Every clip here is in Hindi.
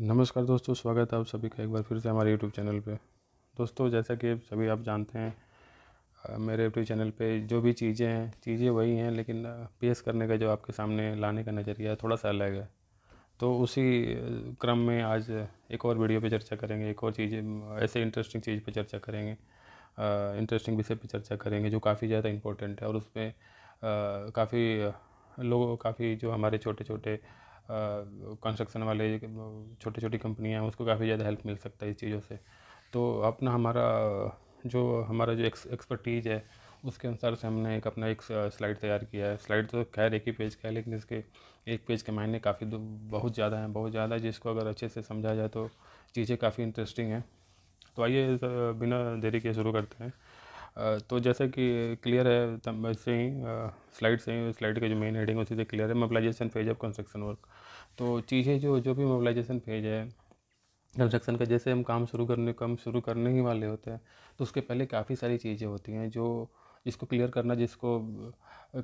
नमस्कार दोस्तों स्वागत है आप सभी का एक बार फिर से हमारे यूट्यूब चैनल पे दोस्तों जैसा कि सभी आप जानते हैं मेरे यूट्यूब चैनल पे जो भी चीज़ें हैं चीज़ें वही हैं लेकिन पेश करने का जो आपके सामने लाने का नज़रिया है थोड़ा सा अलग है तो उसी क्रम में आज एक और वीडियो पर चर्चा करेंगे एक और चीज़ ऐसे इंटरेस्टिंग चीज़ पर चर्चा करेंगे इंटरेस्टिंग विषय पर चर्चा करेंगे जो काफ़ी ज़्यादा इंपॉर्टेंट है और उसमें काफ़ी लोग काफ़ी जो हमारे छोटे छोटे कंस्ट्रक्शन वाले छोटी छोटी कंपनियाँ हैं उसको काफ़ी ज़्यादा हेल्प मिल सकता है इस चीज़ों से तो अपना हमारा जो हमारा जो एक्सपर्टीज़ है उसके अनुसार से हमने एक अपना एक स्लाइड तैयार किया है स्लाइड तो खैर एक ही पेज का है लेकिन इसके एक पेज के मायने काफ़ी बहुत ज़्यादा हैं बहुत ज़्यादा जिसको अगर अच्छे से समझा जाए तो चीज़ें काफ़ी इंटरेस्टिंग हैं तो आइए बिना देरी के शुरू करते हैं तो जैसे कि क्लियर है तब से ही स्लाइड से ही स्लाइड का जो मेन हेडिंग उसी से क्लियर है mobilisation phase of construction work तो चीज़ें जो जो भी मोबलाइजेशन फेज है कंस्ट्रक्शन का जैसे हम काम शुरू करने काम शुरू करने ही वाले होते हैं तो उसके पहले काफ़ी सारी चीज़ें होती हैं जो जिसको क्लियर करना जिसको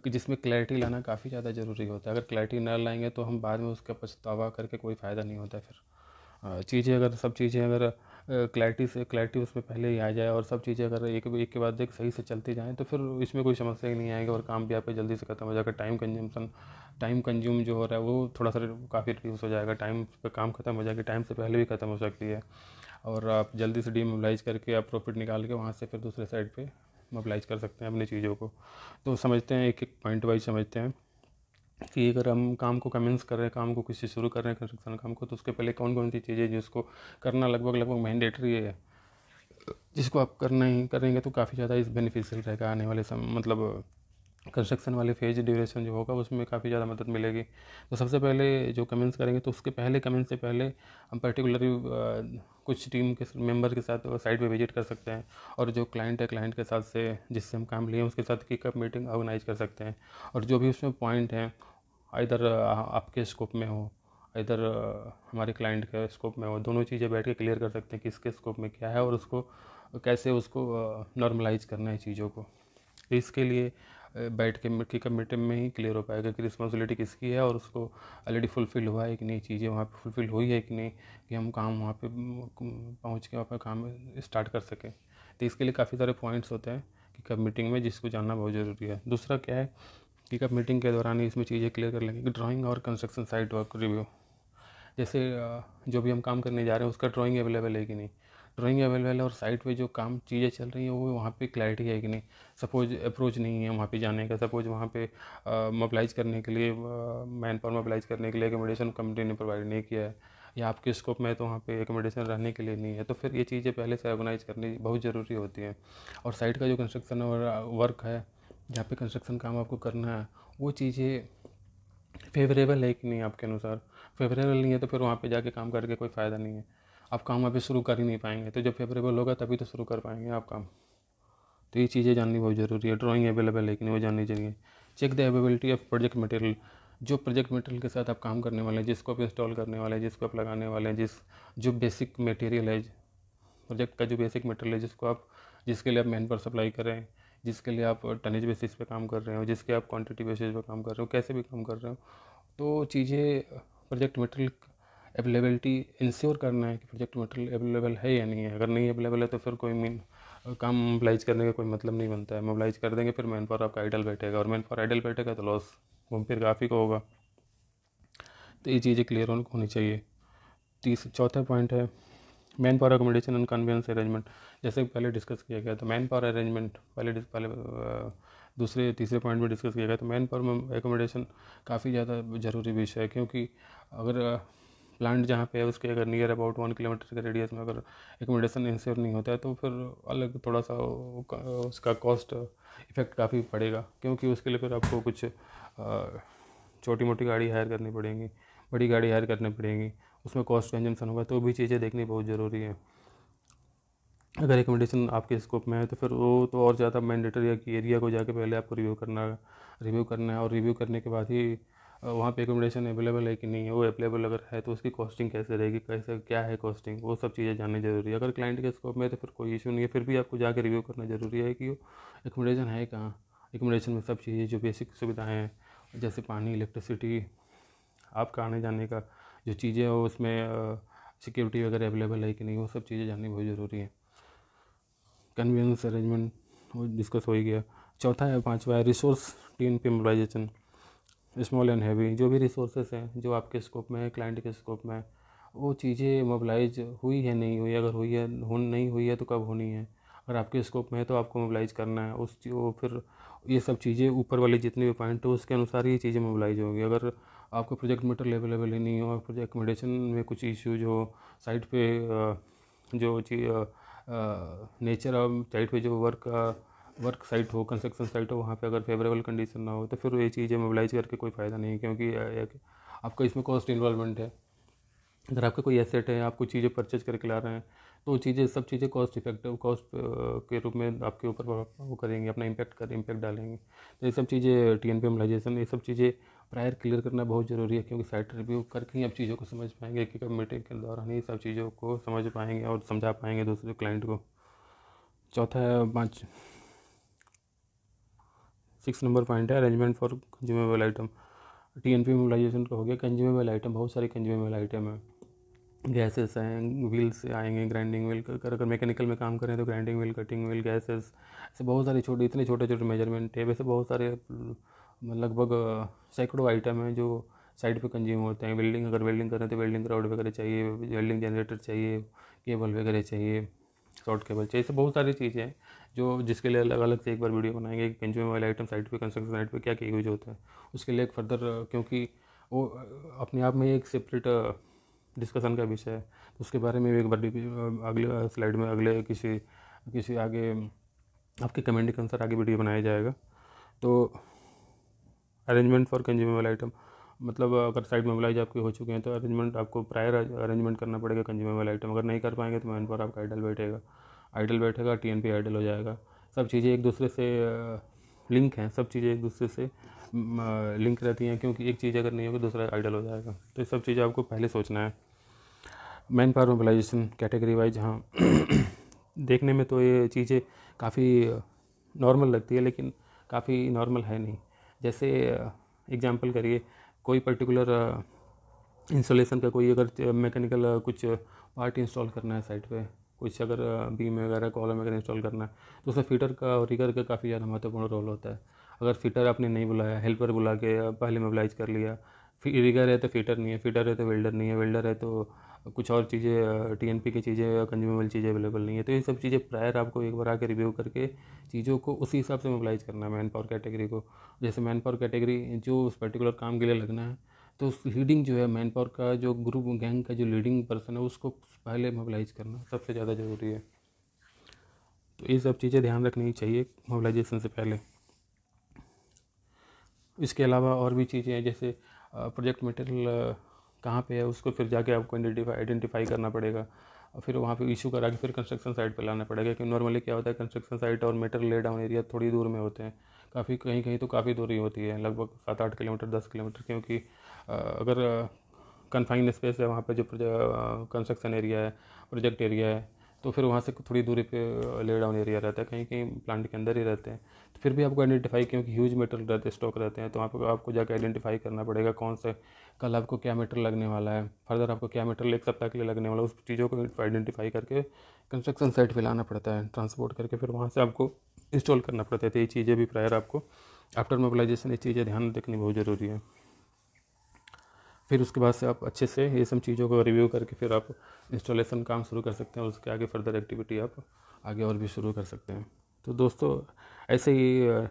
जिसमें क्लैरिटी लाना काफ़ी ज़्यादा ज़रूरी होता है अगर क्लैरिटी ना लाएंगे तो हम बाद में उसका पछतावा करके कोई फ़ायदा नहीं होता फिर चीज़ें अगर सब चीज़ें अगर क्लैरिटी से क्लैरिटी उसमें पहले ही आ जाए और सब चीज़ें अगर एक एक के बाद एक सही से चलती जाएँ तो फिर इसमें कोई समस्या ही नहीं आएगी और काम भी आप जल्दी से खत्म हो जाएगा टाइम कंज्यूमसन टाइम कंज्यूम जो हो रहा है वो थोड़ा सा काफ़ी रिड्यूस हो जाएगा टाइम पर काम खत्म हो जाएगा टाइम से पहले भी खत्म हो सकती है और आप जल्दी से डीमोबलाइज करके आप प्रॉफिट निकाल के वहाँ से फिर दूसरे साइड पर मोबलाइज कर सकते हैं अपनी चीज़ों को तो समझते हैं एक एक पॉइंट वाइज समझते हैं कि अगर हम काम को कमेंस कर रहे हैं काम को किसी शुरू कर रहे हैं कंस्ट्रक्शन काम को तो उसके पहले कौन कौन सी चीज़ें जिसको करना लगभग लगभग मैंडेटरी है जिसको आप करना ही करेंगे तो काफ़ी ज़्यादा इस बेनिफिशियल रहेगा आने वाले समय मतलब कंस्ट्रक्शन वाले फेज ड्यूरेशन जो होगा उसमें काफ़ी ज़्यादा मदद मिलेगी तो सबसे पहले जो कमेंट्स करेंगे तो उसके पहले कमेंट्स से पहले हम पर्टिकुलरली कुछ टीम के मेंबर के साथ साइट पे विजिट कर सकते हैं और जो क्लाइंट है क्लाइंट के साथ से जिससे हम काम लिए उसके साथ किकअप मीटिंग ऑर्गेनाइज कर सकते हैं और जो भी उसमें पॉइंट हैं इधर आपके स्कोप में हो इधर हमारे क्लाइंट के स्कोप में हो दोनों चीज़ें बैठ के क्लियर कर सकते हैं किसके स्कोप में क्या है और उसको कैसे उसको नॉर्मलाइज करना है चीज़ों को तो इसके लिए बैठ के का मीटिंग में ही क्लियर हो पाएगा कि रिस्पॉन्सिबिलिटी किसकी है और उसको ऑलरेडी फुलफ़िल हुआ है कि नहीं चीज़ें वहाँ पे फुलफ़िल हुई है कि नहीं कि हम काम वहाँ पे पहुँच के वहाँ पे काम स्टार्ट कर सकें तो इसके लिए काफ़ी सारे पॉइंट्स होते हैं कि कब मीटिंग में जिसको जानना बहुत ज़रूरी है दूसरा क्या है कि कब मीटिंग के दौरान ही इसमें चीज़ें क्लियर कर लेंगे कि ड्राॅइंग और कंस्ट्रक्शन साइट वर्क रिव्यू जैसे जो भी हम काम करने जा रहे हैं उसका ड्राॅइंग अवेलेबल है कि नहीं ड्राइंग अवेलेबल है और साइट पे जो काम चीज़ें चल रही हैं वो वहाँ पे क्लैरिटी है कि नहीं सपोज अप्रोच नहीं है वहाँ पे जाने का सपोज वहाँ पे मोबलाइज करने के लिए मैन पावर मोबलाइज करने के लिए एकोमोडेशन कंपनी ने प्रोवाइड नहीं किया है या आपके स्कोप में तो वहाँ पे एकोमोडेशन रहने के लिए नहीं है तो फिर ये चीज़ें पहले से ऑर्गेनाइज करनी बहुत ज़रूरी होती हैं और साइट का जो कंस्ट्रक्शन वर्क है जहाँ पे कंस्ट्रक्शन काम आपको करना है वो चीज़ें फेवरेबल है कि नहीं आपके अनुसार फेवरेबल नहीं है तो फिर वहाँ पे जाके काम करके कोई फ़ायदा नहीं है आप काम अभी शुरू कर ही नहीं पाएंगे तो जब फेवरेबल होगा तभी तो शुरू कर पाएंगे आप काम तो ये चीज़ें जाननी बहुत ज़रूरी है ड्राइंग अवेलेबल है कि नहीं वो जाननी चाहिए check the availability of project material जो प्रोजेक्ट मटेरियल के साथ आप काम करने वाले हैं जिसको आप इंस्टॉल करने वाले हैं जिसको आप लगाने वाले हैं जिस जो बेसिक मटेरियल है प्रोजेक्ट का जो बेसिक मटेरियल है जिसको आप जिसके लिए आप मैन पर सप्लाई कर रहे हैं जिसके लिए आप टनेज बेसिस पे काम कर रहे हो जिसके आप क्वांटिटी बेसिस पे काम कर रहे हो कैसे भी काम कर रहे हो तो चीज़ें प्रोजेक्ट मटेरियल अवेलेबिलिटी इंश्योर करना है कि प्रोजेक्ट मटेरियल अवेलेबल है या नहीं है अगर नहीं अवेलेबल है तो फिर कोई मीन काम मोबलाइज करने का कोई मतलब नहीं बनता है मोबलाइज कर देंगे फिर मैन पावर आपका आइडल बैठेगा और मैन पावर आइडल बैठेगा तो लॉस घूम फिर काफ़ी को होगा तो ये चीज़ें क्लियर होनी चाहिए तीस चौथा पॉइंट है man power accommodation and conveyance arrangement जैसे पहले डिस्कस किया गया तो मैन पावर अरेंजमेंट पहले पहले दूसरे तीसरे पॉइंट में डिस्कस किया गया तो मैन पावर एकोमोडेशन काफ़ी ज़्यादा ज़रूरी विषय है क्योंकि अगर प्लांट जहाँ पे है उसके अगर नियर अबाउट वन किलोमीटर के रेडियस में अगर एकोमोडेशन इंश्योर नहीं होता है तो फिर अलग थोड़ा सा उसका कॉस्ट इफेक्ट काफ़ी पड़ेगा क्योंकि उसके लिए फिर आपको कुछ छोटी मोटी गाड़ी हायर करनी पड़ेगी बड़ी गाड़ी हायर करनी पड़ेगी उसमें कॉस्ट कंजम्पन होगा तो भी चीज़ें देखनी बहुत ज़रूरी है अगर रिकमेंडेशन आपके स्कोप में है तो फिर वो तो और ज़्यादा मैंडेटरी है कि एरिया को जाके पहले आपको रिव्यू करना रिव्यू करना है और रिव्यू करने के बाद ही वहाँ पे एकोमोडेशन अवेलेबल है कि नहीं है वो अवेलेबल अगर है तो उसकी कॉस्टिंग कैसे रहेगी कैसे क्या है कॉस्टिंग वो सब चीज़ें जाननी जरूरी है अगर क्लाइंट के स्कोप में तो फिर कोई इशू नहीं है फिर भी आपको जाकर रिव्यू करना ज़रूरी है कि वो एकोमोडेशन है कहाँ एकोमोडेशन में सब चीज़ें जो बेसिक सुविधाएँ हैं जैसे पानी इलेक्ट्रिसिटी आपका आने जाने का जो चीज़ें हो उसमें सिक्योरिटी वगैरह अवेलेबल है कि नहीं वो सब चीज़ें जाननी बहुत ज़रूरी है कन्वीनियंस अरेंजमेंट वो डिस्कस हो ही गया चौथा है पाँचवा है रिसोर्स टीम पे एन स्मॉल एंड हैवी जो भी रिसोर्सेज हैं जो आपके स्कोप में है क्लाइंट के स्कोप में वो चीज़ें मोबलाइज हुई है नहीं हुई अगर हुई है हो नहीं हुई है तो कब होनी है अगर आपके स्कोप में है तो आपको मोबलाइज करना है उस वो फिर ये सब चीज़ें ऊपर वाले जितने भी पॉइंट हो उसके अनुसार ये चीज़ें मोबलाइज होंगी अगर आपको प्रोजेक्ट मटेरियल अवेलेबल ही नहीं हो प्रोजेक्ट एकोमोडेशन में कुछ इश्यूज हो साइट पे जो चीज नेचर और साइट पे जो वर्क का वर्क साइट हो कंस्ट्रक्शन साइट हो वहाँ पे अगर फेवरेबल कंडीशन ना हो तो फिर ये चीज़ें मोबिलाइज करके कोई फ़ायदा नहीं है क्योंकि आपका इसमें कॉस्ट इन्वॉल्वमेंट है अगर आपका कोई एसेट है आप कुछ चीज़ें परचेज करके ला रहे हैं तो चीज़ें सब चीज़ें कॉस्ट इफेक्टिव कॉस्ट के रूप में आपके ऊपर वो करेंगे अपना इम्पैक्ट कर इम्पैक्ट डालेंगे तो ये सब चीज़ें टी एन पी ये सब चीज़ें प्रायर क्लियर करना बहुत ज़रूरी है क्योंकि साइट रिव्यू करके ही आप चीज़ों को समझ पाएंगे कि कब मीटिंग के दौरान ही सब चीज़ों को समझ पाएंगे और समझा पाएंगे दूसरे क्लाइंट को चौथा है पाँच सिक्स नंबर पॉइंट है arrangement for consumable item T N P mobilisation का हो गया कंज्यूमेबल आइटम बहुत सारे कंज्यूमेबल आइटम हैं गैसेस हैं व्हील्स आएंगे ग्राइंडिंग व्हील कर अगर मैकेनिकल में काम करें तो grinding wheel cutting wheel gases ऐसे बहुत सारे छोटे इतने छोटे छोटे मेजरमेंट है वैसे बहुत सारे लगभग सैकड़ों आइटम हैं जो साइड पे कंज्यूम होते हैं वेल्डिंग अगर वेल्डिंग करें तो वेल्डिंग क्राउड वगैरह चाहिए वेल्डिंग जनरेटर चाहिए केबल वगैरह चाहिए शॉर्ट केबल चाहिए ऐसे बहुत सारी चीज़ें हैं जो जिसके लिए अलग अलग से एक बार वीडियो बनाएंगे एक कंज्यूमर वाले आइटम साइट पे कंस्ट्रक्शन साइट पे क्या क्या यूज होता है उसके लिए एक फर्दर क्योंकि वो अपने आप में एक सेपरेट डिस्कशन का विषय है तो उसके बारे में भी एक बार अगले स्लाइड में अगले किसी किसी आगे आपके कमेंट के अनुसार आगे वीडियो बनाया जाएगा तो अरेंजमेंट फॉर कंज्यूमेबल आइटम मतलब अगर साइड मोबिलाइज आपके हो चुके हैं तो अरेंजमेंट आपको प्रायर अरेंजमेंट करना पड़ेगा कंज्यूमेबल आइटम अगर नहीं कर पाएंगे तो मैन पावर आपका आइडल बैठेगा आइडल बैठेगा टी एन पी आइडल हो जाएगा सब चीज़ें एक दूसरे से लिंक हैं सब चीज़ें एक दूसरे से लिंक रहती हैं क्योंकि एक चीज़ अगर नहीं होगी दूसरा आइडल हो जाएगा तो ये सब चीज़ें आपको पहले सोचना है man power mobilisation category wise हाँ देखने में तो ये चीज़ें काफ़ी नॉर्मल लगती है लेकिन काफ़ी नॉर्मल है नहीं जैसे एग्जाम्पल करिए कोई पर्टिकुलर इंस्टॉलेशन का कोई अगर मैकेनिकल uh, uh, कुछ पार्ट uh, इंस्टॉल करना है साइट पे कुछ अगर बीम वगैरह कॉलम वगैरह इंस्टॉल करना है तो उसमें फिटर का और रिगर का काफ़ी ज़्यादा महत्वपूर्ण रोल होता है अगर फिटर आपने नहीं बुलाया हेल्पर बुला के पहले मोबिलाइज कर लिया फिर रिगर है तो फिटर नहीं है फिटर है तो वेल्डर नहीं है वेल्डर है तो कुछ और चीज़ें टी एन पी की चीज़ें कंज्यूमेबल चीज़ें अवेलेबल नहीं है तो ये सब चीज़ें प्रायर आपको एक बार आके रिव्यू करके चीज़ों को उसी हिसाब से मोबालाइज़ करना है मैन पावर कैटेगरी को जैसे मैन पावर कैटेगरी जो उस पर्टिकुलर काम के लिए लगना है तो उस लीडिंग जो है मैन पावर का जो ग्रुप गैंग का जो लीडिंग पर्सन है उसको पहले मोबलाइज करना सबसे ज़्यादा ज़रूरी है तो ये सब चीज़ें ध्यान रखनी चाहिए मोबलाइजेशन से पहले इसके अलावा और भी चीज़ें हैं जैसे प्रोजेक्ट मटेरियल कहाँ पे है उसको फिर जाके आपको आइडेंटिफाई करना पड़ेगा और फिर वहाँ पे इशू करा के फिर कंस्ट्रक्शन साइट पे लाना पड़ेगा क्योंकि नॉर्मली क्या होता है कंस्ट्रक्शन साइट और मेटर ले डाउन एरिया थोड़ी दूर में होते हैं काफ़ी कहीं कहीं तो काफ़ी दूरी होती है लगभग सात आठ किलोमीटर दस किलोमीटर क्योंकि अगर कन्फाइन स्पेस है वहाँ पर जो कंस्ट्रक्शन एरिया है प्रोजेक्ट एरिया है तो फिर वहाँ से थोड़ी दूरी पे ले डाउन एरिया रहता है कहीं कहीं प्लांट के अंदर ही रहते हैं तो फिर भी आपको आइडेंटिफाई क्योंकि ह्यूज मेटल रहते हैं स्टॉक रहते हैं तो आपको आपको जाकर आइडेंटिफाई करना पड़ेगा कौन से कल आपको क्या मेटल लगने वाला है फर्दर आपको क्या मेटल एक सप्ताह के लिए लगने वाला है उस चीज़ों को आइडेंटिफाई करके कंस्ट्रक्शन साइट पर लाना पड़ता है ट्रांसपोर्ट करके फिर वहाँ से आपको इंस्टॉल करना पड़ता है तो ये चीज़ें भी प्रायर आपको आफ्टर मोबिलाइजेशन ये चीज़ें ध्यान रखनी बहुत ज़रूरी है फिर उसके बाद से आप अच्छे से ये सब चीज़ों को रिव्यू करके फिर आप इंस्टॉलेशन काम शुरू कर सकते हैं और उसके आगे फर्दर एक्टिविटी आप आगे और भी शुरू कर सकते हैं तो दोस्तों ऐसे ही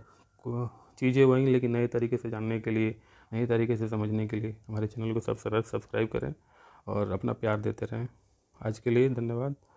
चीज़ें हुई लेकिन नए तरीके से जानने के लिए नए तरीके से समझने के लिए हमारे चैनल को सब सब्सक्राइब करें और अपना प्यार देते रहें आज के लिए धन्यवाद